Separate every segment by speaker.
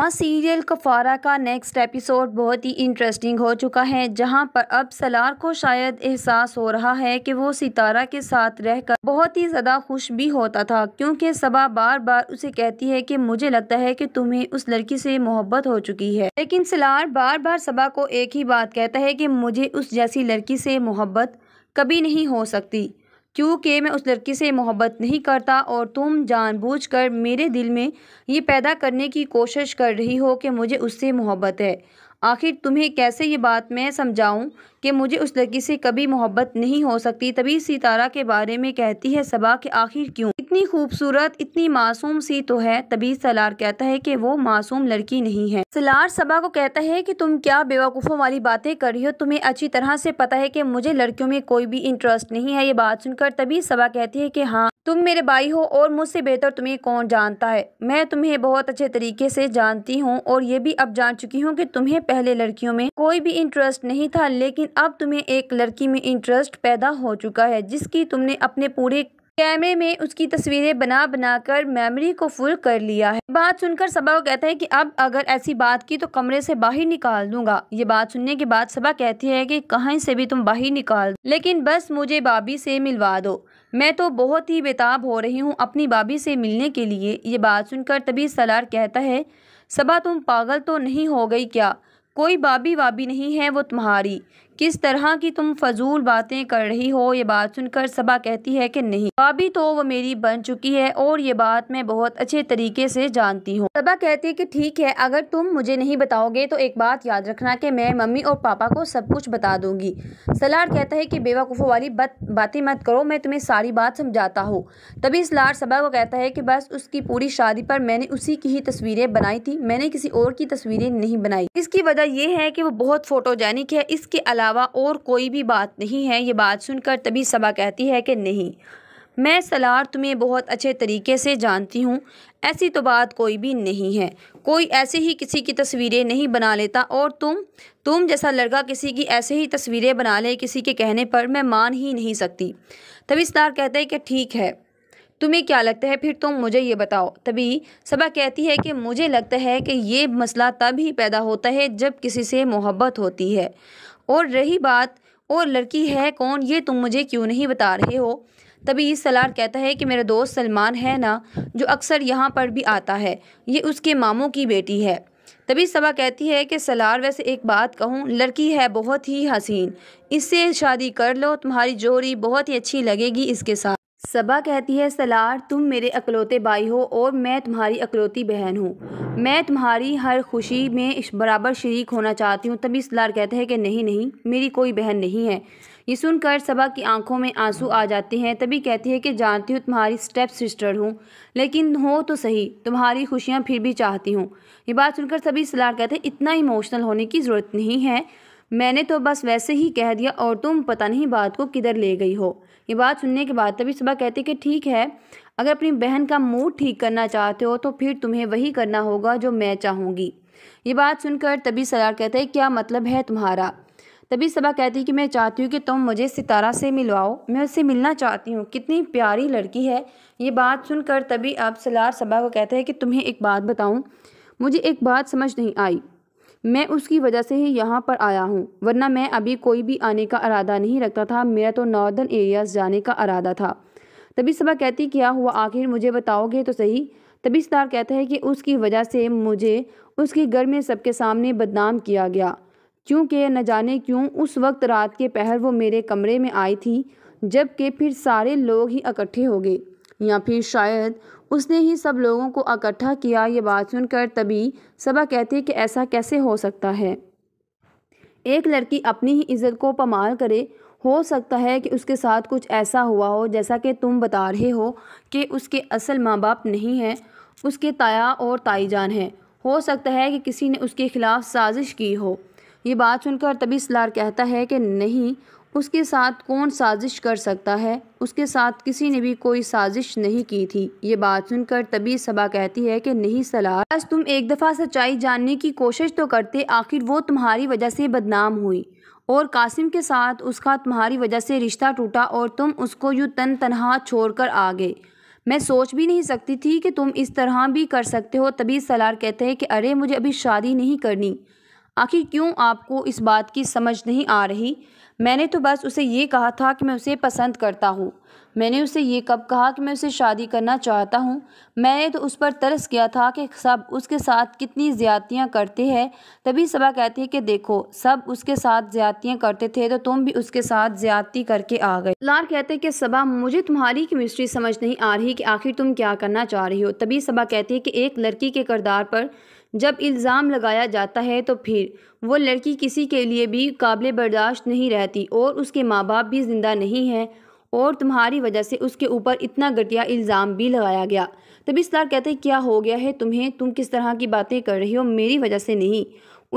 Speaker 1: हाँ सीरियल कफारा का next episode बहुत ही इंटरेस्टिंग हो चुका है जहां पर अब सलार को शायद एहसास हो रहा है कि वो सितारा के साथ रहकर बहुत ही ज़्यादा खुश भी होता था क्योंकि सबा बार बार उसे कहती है कि मुझे लगता है कि तुम्हें उस लड़की से मोहब्बत हो चुकी है लेकिन सलार बार बार सबा को एक ही बात कहता है कि मुझे उस जैसी लड़की से मोहब्बत कभी नहीं हो सकती क्योंकि मैं उस लड़की से मोहब्बत नहीं करता और तुम जानबूझकर मेरे दिल में ये पैदा करने की कोशिश कर रही हो कि मुझे उससे मोहब्बत है आखिर तुम्हें कैसे ये बात मैं समझाऊं कि मुझे उस लड़की से कभी मोहब्बत नहीं हो सकती तभी सितारा के बारे में कहती है सबा के आखिर क्यों इतनी खूबसूरत इतनी मासूम सी तो है तभी सलार कहता है कि वो मासूम लड़की नहीं है सलार सबा को कहता है कि तुम क्या बेवकूफ़ों वाली बातें कर रही हो तुम्हें अच्छी तरह से पता है कि मुझे लड़कियों में कोई भी इंटरेस्ट नहीं है ये बात सुनकर तभी सबा कहती है कि हाँ तुम मेरे भाई हो और मुझसे बेहतर तुम्हें कौन जानता है मैं तुम्हें बहुत अच्छे तरीके से जानती हूँ और ये भी अब जान चुकी हूँ कि तुम्हें पहले लड़कियों में कोई भी इंटरेस्ट नहीं था लेकिन अब तुम्हें एक लड़की में इंटरेस्ट पैदा हो चुका है जिसकी तुमने अपने पूरे कैमरे में उसकी तस्वीरें बना बनाकर मेमोरी को फुल कर लिया है बात सुनकर सबा को कहता है कि अब अगर ऐसी बात की तो कमरे से बाहर निकाल दूंगा ये बात सुनने के बाद सबा कहती है कि कहीं से भी तुम बाहर निकाल लेकिन बस मुझे बाबी से मिलवा दो मैं तो बहुत ही बेताब हो रही हूँ अपनी बाबी से मिलने के लिए ये बात सुनकर तभी सलार कहता है सबा तुम पागल तो नहीं हो गई क्या कोई बाबी वाबी नहीं है वो तुम्हारी किस तरह की तुम फजूल बातें कर रही हो ये बात सुनकर सबा कहती है कि नहीं भाभी तो वो मेरी बन चुकी है और ये बात मैं बहुत अच्छे तरीके से जानती हूँ सबा कहती है कि ठीक है अगर तुम मुझे नहीं बताओगे तो एक बात याद रखना कि मैं मम्मी और पापा को सब कुछ बता दूंगी सलार कहता है कि बेवकूफ़ों वाली बत, बातें मत करो मैं तुम्हें सारी बात समझाता हूँ तभी सलार सबा को कहता है कि बस उसकी पूरी शादी पर मैंने उसी की ही तस्वीरें बनाई थी मैंने किसी और की तस्वीरें नहीं बनाई इसकी वजह यह है कि वो बहुत फोटोजेनिक है इसके अलावा अलावा और कोई भी बात नहीं है ये बात सुनकर तभी सबा कहती है कि नहीं मैं सलार तुम्हें बहुत अच्छे तरीके से जानती हूँ ऐसी तो बात कोई भी नहीं है कोई ऐसे ही किसी की तस्वीरें नहीं बना लेता और तुम तुम जैसा लड़का किसी की ऐसे ही तस्वीरें बना ले किसी के कहने पर मैं मान ही नहीं सकती तभी सलार कहते हैं कि ठीक है तुम्हें क्या लगता है फिर तुम मुझे ये बताओ तभी सबा कहती है कि मुझे लगता है कि ये मसला तब ही पैदा होता है जब किसी से मोहब्बत होती है और रही बात और लड़की है कौन ये तुम मुझे क्यों नहीं बता रहे हो तभी सलार कहता है कि मेरा दोस्त सलमान है ना जो अक्सर यहाँ पर भी आता है ये उसके मामों की बेटी है तभी सबा कहती है कि सलार वैसे एक बात कहूँ लड़की है बहुत ही हसीन इससे शादी कर लो तुम्हारी जोड़ी बहुत ही अच्छी लगेगी इसके साथ सबा कहती है सलार तुम मेरे अकलौते भाई हो और मैं तुम्हारी अकलौती बहन हूँ मैं तुम्हारी हर खुशी में बराबर शरीक होना चाहती हूँ तभी सलार कहते हैं कि नहीं नहीं मेरी कोई बहन नहीं है ये सुनकर सबा की आंखों में आंसू आ जाते हैं तभी कहती है कि जानती हूँ तुम्हारी स्टेप सिस्टर हूँ लेकिन हो तो सही तुम्हारी खुशियाँ फिर भी चाहती हूँ ये बात सुनकर सभी सलार कहते हैं इतना इमोशनल होने की ज़रूरत नहीं है मैंने तो बस वैसे ही कह दिया और तुम पता नहीं बात को किधर ले गई हो ये बात सुनने के बाद तभी सुबह कहती कि ठीक है अगर अपनी बहन का मूड ठीक करना चाहते हो तो फिर तुम्हें वही करना होगा जो मैं चाहूँगी ये बात सुनकर तभी सरार कहते हैं क्या मतलब है तुम्हारा तभी सबा कहती है कि मैं चाहती हूँ कि तुम मुझे सितारा से मिलवाओ मैं उससे मिलना चाहती हूँ कितनी प्यारी लड़की है ये बात सुनकर तभी आप सलार सबा को कहते हैं कि तुम्हें एक बात बताऊँ मुझे एक बात समझ नहीं आई मैं उसकी वजह से ही यहाँ पर आया हूँ वरना मैं अभी कोई भी आने का इरादा नहीं रखता था मेरा तो नॉर्दर्न एरियाज जाने का इरादा था तभी सबा कहती क्या हुआ आखिर मुझे बताओगे तो सही तभी सितार कहता है कि उसकी वजह से मुझे उसके घर में सबके सामने बदनाम किया गया क्योंकि न जाने क्यों उस वक्त रात के पहर वो मेरे कमरे में आई थी जबकि फिर सारे लोग ही इकट्ठे हो गए या फिर शायद उसने ही सब लोगों को इकट्ठा किया ये बात सुनकर तभी सबा कहती कि ऐसा कैसे हो सकता है एक लड़की अपनी ही इज़्ज़त को पमाल करे हो सकता है कि उसके साथ कुछ ऐसा हुआ हो जैसा कि तुम बता रहे हो कि उसके असल माँ बाप नहीं हैं उसके ताया और ताई जान हैं हो सकता है कि किसी ने उसके खिलाफ साजिश की हो ये बात सुनकर तभी सलार कहता है कि नहीं उसके साथ कौन साजिश कर सकता है उसके साथ किसी ने भी कोई साजिश नहीं की थी ये बात सुनकर तभी सबा कहती है कि नहीं सलाह बस तुम एक दफ़ा सच्चाई जानने की कोशिश तो करते आखिर वो तुम्हारी वजह से बदनाम हुई और कासिम के साथ उसका तुम्हारी वजह से रिश्ता टूटा और तुम उसको यूँ तन तनहा छोड़ कर आ गए मैं सोच भी नहीं सकती थी कि तुम इस तरह भी कर सकते हो तभी सलार कहते हैं कि अरे मुझे अभी शादी नहीं करनी आखिर क्यों आपको इस बात की समझ नहीं आ रही मैंने तो बस उसे ये कहा था कि मैं उसे पसंद करता हूँ मैंने उसे ये कब कहा कि मैं उसे शादी करना चाहता हूँ मैंने तो उस पर तरस किया था कि सब उसके साथ कितनी ज़्यादतियाँ करते हैं तभी सबा कहती है कि देखो सब उसके साथ ज़्यादतियाँ करते थे तो तुम भी उसके साथ ज़्यादती करके आ गए लार कहते हैं कि सबा मुझे तुम्हारी केमिस्ट्री समझ नहीं आ रही कि आखिर तुम क्या करना चाह रही हो तभी सबा कहती है कि एक लड़की के किरदार पर जब इल्ज़ाम लगाया जाता है तो फिर वो लड़की किसी के लिए भी काबिल बर्दाश्त नहीं रहती और उसके माँ बाप भी ज़िंदा नहीं हैं और तुम्हारी वजह से उसके ऊपर इतना घटिया इल्ज़ाम भी लगाया गया तब इस तरह कहते क्या हो गया है तुम्हें तुम किस तरह की बातें कर रही हो मेरी वजह से नहीं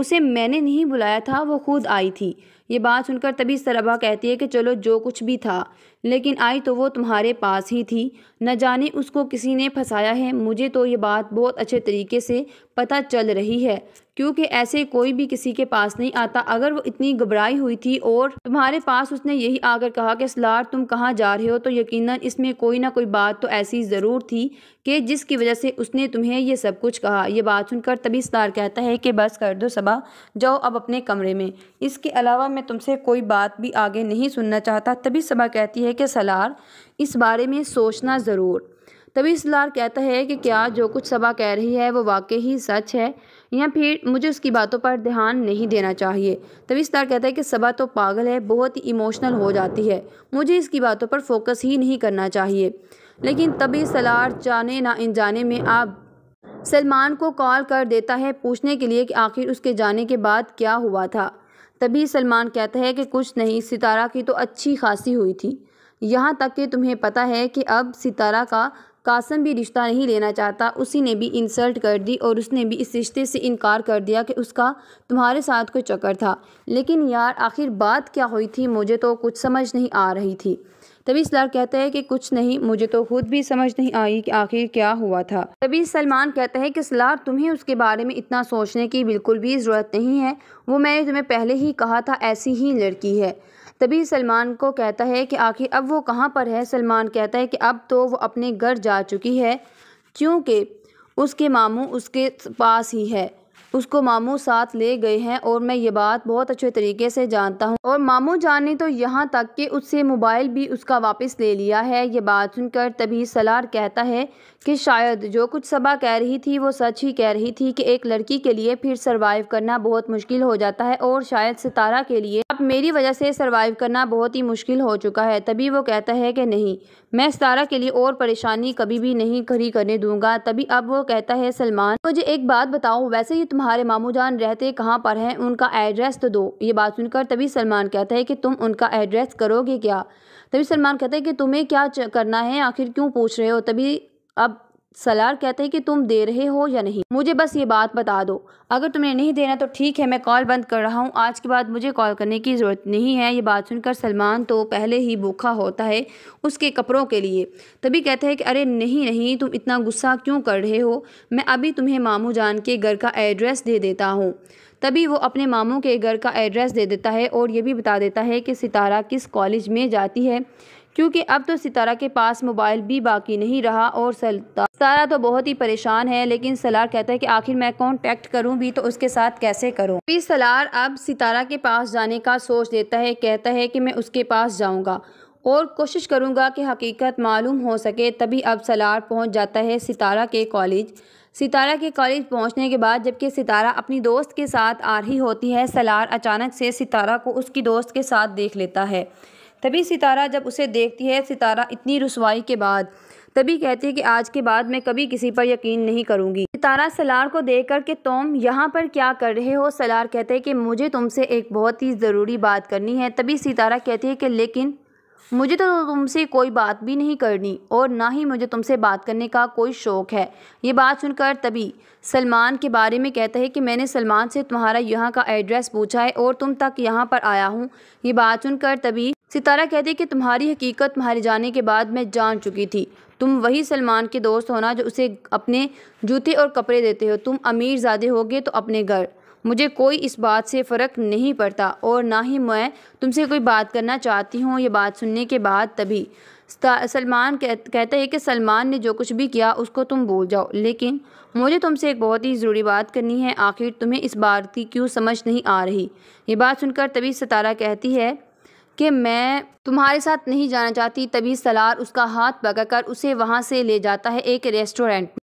Speaker 1: उसे मैंने नहीं बुलाया था वो खुद आई थी ये बात सुनकर तभी सरभा कहती है कि चलो जो कुछ भी था लेकिन आई तो वो तुम्हारे पास ही थी न जाने उसको किसी ने फंसाया है मुझे तो ये बात बहुत अच्छे तरीके से पता चल रही है क्योंकि ऐसे कोई भी किसी के पास नहीं आता अगर वो इतनी घबराई हुई थी और तुम्हारे पास उसने यही आकर कहा कि सलार तुम कहाँ जा रहे हो तो यकीनन इसमें कोई ना कोई बात तो ऐसी ज़रूर थी कि जिसकी वजह से उसने तुम्हें ये सब कुछ कहा यह बात सुनकर तभी सलार कहता है कि बस कर दो सबा जाओ अब अपने कमरे में इसके अलावा मैं तुमसे कोई बात भी आगे नहीं सुनना चाहता तभी सबा कहती है कि सलार इस बारे में सोचना ज़रूर तभी सलार कहता है कि क्या जो कुछ सबा कह रही है वो वाकई ही सच है या फिर मुझे उसकी बातों पर ध्यान नहीं देना चाहिए तभी स्टार कहता है कि सबा तो पागल है बहुत ही इमोशनल हो जाती है मुझे इसकी बातों पर फोकस ही नहीं करना चाहिए लेकिन तभी सलार जाने ना जाने में आप सलमान को कॉल कर देता है पूछने के लिए कि आखिर उसके जाने के बाद क्या हुआ था तभी सलमान कहता है कि कुछ नहीं सितारा की तो अच्छी खासी हुई थी यहाँ तक कि तुम्हें पता है कि अब सितारा का कासम भी रिश्ता नहीं लेना चाहता उसी ने भी इंसल्ट कर दी और उसने भी इस रिश्ते से इनकार कर दिया कि उसका तुम्हारे साथ कोई चक्कर था लेकिन यार आखिर बात क्या हुई थी मुझे तो कुछ समझ नहीं आ रही थी तभी सलार कहता है कि कुछ नहीं मुझे तो खुद भी समझ नहीं आई कि आखिर क्या हुआ था तभी सलमान कहता है कि सलार तुम्हें उसके बारे में इतना सोचने की बिल्कुल भी ज़रूरत नहीं है वो मैंने तुम्हें पहले ही कहा था ऐसी ही लड़की है तभी सलमान को कहता है कि आखिर अब वो कहाँ पर है सलमान कहता है कि अब तो वो अपने घर जा चुकी है क्योंकि उसके मामू उसके पास ही है उसको मामू साथ ले गए हैं और मैं ये बात बहुत अच्छे तरीके से जानता हूँ और मामू जान ने तो यहाँ तक कि उससे मोबाइल भी उसका वापस ले लिया है ये बात सुनकर तभी सलार कहता है कि शायद जो कुछ सबा कह रही थी वो सच ही कह रही थी कि एक लड़की के लिए फिर सर्वाइव करना बहुत मुश्किल हो जाता है और शायद सितारा के लिए अब मेरी वजह से सर्वाइव करना बहुत ही मुश्किल हो चुका है तभी वो कहता है कि नहीं मैं सितारा के लिए और परेशानी कभी भी नहीं खड़ी करने दूंगा तभी अब वो कहता है सलमान मुझे एक बात बताओ वैसे ही तुम तुम्हारे मामू जान रहते कहाँ पर हैं उनका एड्रेस तो दो ये बात सुनकर तभी सलमान कहता है कि तुम उनका एड्रेस करोगे क्या तभी सलमान कहते हैं कि तुम्हें क्या करना है आखिर क्यों पूछ रहे हो तभी अब सलार कहते हैं कि तुम दे रहे हो या नहीं मुझे बस ये बात बता दो अगर तुमने नहीं देना तो ठीक है मैं कॉल बंद कर रहा हूँ आज के बाद मुझे कॉल करने की ज़रूरत नहीं है ये बात सुनकर सलमान तो पहले ही भूखा होता है उसके कपड़ों के लिए तभी कहते हैं कि अरे नहीं नहीं तुम इतना गुस्सा क्यों कर रहे हो मैं अभी तुम्हें मामू जान के घर का एड्रेस दे देता हूँ तभी वो अपने मामू के घर का एड्रेस दे देता है और ये भी बता देता है कि सितारा किस कॉलेज में जाती है क्योंकि अब तो सितारा के पास मोबाइल भी बाकी नहीं रहा और सितारा तो बहुत ही परेशान है लेकिन सलार कहता है कि आखिर मैं कॉन्टैक्ट करूं भी तो उसके साथ कैसे करूं फिर सलार अब सितारा के पास जाने का सोच देता है कहता है कि मैं उसके पास जाऊंगा और कोशिश करूंगा कि हकीकत मालूम हो सके तभी अब सलार पहुँच जाता है सितारा के कॉलेज सितारा के कॉलेज पहुंचने के बाद जबकि सितारा अपनी दोस्त के साथ आ रही होती है सलार अचानक से सितारा को उसकी दोस्त के साथ देख लेता है तभी सितारा जब उसे देखती है सितारा इतनी रसवाई के बाद तभी कहती है कि आज के बाद मैं कभी किसी पर यकीन नहीं करूंगी सितारा सलार को देख कर के तुम यहाँ पर क्या कर रहे हो सलार कहते हैं कि मुझे तुमसे एक बहुत ही ज़रूरी बात करनी है तभी सितारा कहती है कि लेकिन मुझे तो तुमसे कोई बात भी नहीं करनी और ना ही मुझे तुमसे बात करने का कोई शौक़ है ये बात सुनकर तभी सलमान के बारे में कहता है कि मैंने सलमान से तुम्हारा यहाँ का एड्रेस पूछा है और तुम तक यहाँ पर आया हूँ ये बात सुनकर तभी सितारा कहती कि तुम्हारी हकीकत तुम्हारे जाने के बाद मैं जान चुकी थी तुम वही सलमान के दोस्त होना जो उसे अपने जूते और कपड़े देते हो तुम अमीर ज़्यादा होगे तो अपने घर मुझे कोई इस बात से फ़र्क नहीं पड़ता और ना ही मैं तुमसे कोई बात करना चाहती हूँ यह बात सुनने के बाद तभी सलमान कह, कहता है कि सलमान ने जो कुछ भी किया उसको तुम भूल जाओ लेकिन मुझे तुमसे एक बहुत ही ज़रूरी बात करनी है आखिर तुम्हें इस बात की क्यों समझ नहीं आ रही ये बात सुनकर तभी सतारा कहती है कि मैं तुम्हारे साथ नहीं जाना चाहती तभी सलार उसका हाथ पकड़कर उसे वहाँ से ले जाता है एक रेस्टोरेंट